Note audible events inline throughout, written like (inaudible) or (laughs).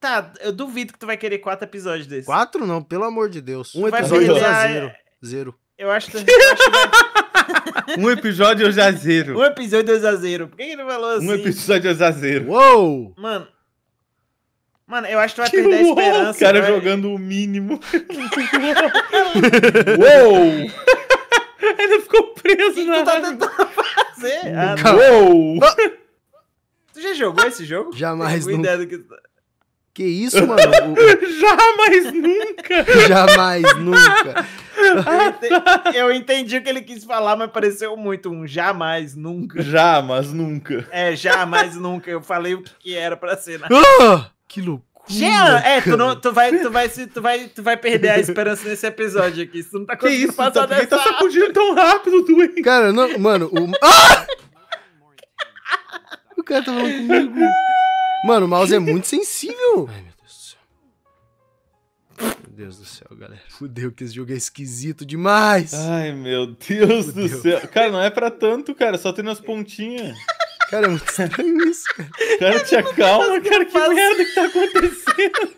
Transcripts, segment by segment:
Tá, eu duvido que tu vai querer quatro episódios desses. Quatro não, pelo amor de Deus. Um episódio já é- zero. Zero. Eu acho, que... (laughs) Um episódio eu já zero. Um episódio eu já zero. Por que ele falou assim? Um episódio eu já zero. Uou! Mano... Mano, eu acho que tu vai (laughs) perder a esperança. O cara jogando o mínimo. (laughs) uou! Ele ficou preso que na... tu tá tentando fazer? Ah, uou! Tu já jogou esse jogo? Jamais. Não... Que isso, mano? O... (laughs) Jamais nunca! (laughs) Jamais nunca! Eu entendi o que ele quis falar, mas pareceu muito um jamais nunca. Jamais nunca. É, jamais nunca. Eu falei o que era para ser. Né? Ah, que loucura! Jean, é, tu, não, tu, vai, tu, vai, tu, vai, tu vai perder a esperança nesse episódio aqui. isso não tá conseguindo isso, passar tá, dessa... tá sacudindo tão rápido, tu, hein? Cara, não, mano, o... Ah! o cara tá falando comigo. Mano, o mouse é muito sensível. Ai, meu Deus do céu. Meu Deus do céu, galera. Fudeu que esse jogo é esquisito demais. Ai, meu Deus Fudeu. do céu. Cara, não é pra tanto, cara. Só tem nas pontinhas. Cara, é muito estranho isso, cara. Cara, tinha calma, cara. Que merda que tá acontecendo?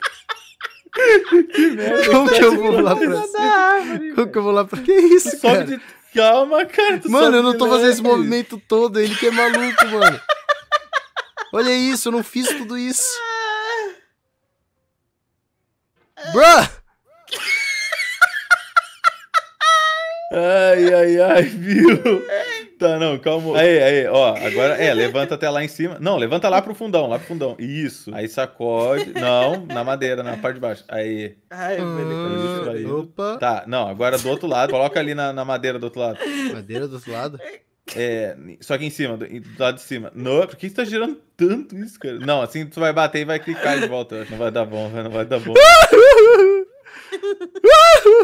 Que merda. Tá Como que eu vou lá pra cima? Como que eu vou lá pra... Que isso, cara? Sobe de... Calma, cara. mano, eu não tô fazendo esse movimento todo. Ele que é maluco, mano. Olha isso, eu não fiz tudo isso. Ah. Bruh! Ai, ai, ai, viu? Tá, não, calma. Aí, aí, ó. Agora, é, levanta até lá em cima. Não, levanta lá pro fundão, lá pro fundão. Isso. Aí sacode. Não, na madeira, na parte de baixo. Aí. Ai, hum, Aí. Opa. Tá, não, agora do outro lado. Coloca ali na, na madeira do outro lado. Madeira do outro lado? É, só que em cima, do, do lado de cima. por que você tá girando tanto isso, cara? Não, assim tu vai bater e vai clicar de volta. Não vai dar bom, não vai dar bom.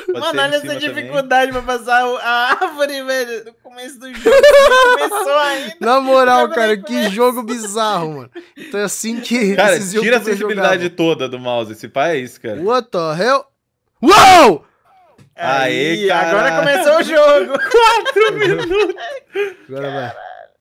Mano, olha essa dificuldade também. pra passar a árvore, velho, no começo do jogo. começou ainda. Na moral, cara, que jogo bizarro, mano. Então é assim que. Cara, tira a sensibilidade toda do mouse. Esse pai é isso, cara. What the hell? Uou! Aí, agora começou o jogo. (laughs) Quatro minutos. Agora vai.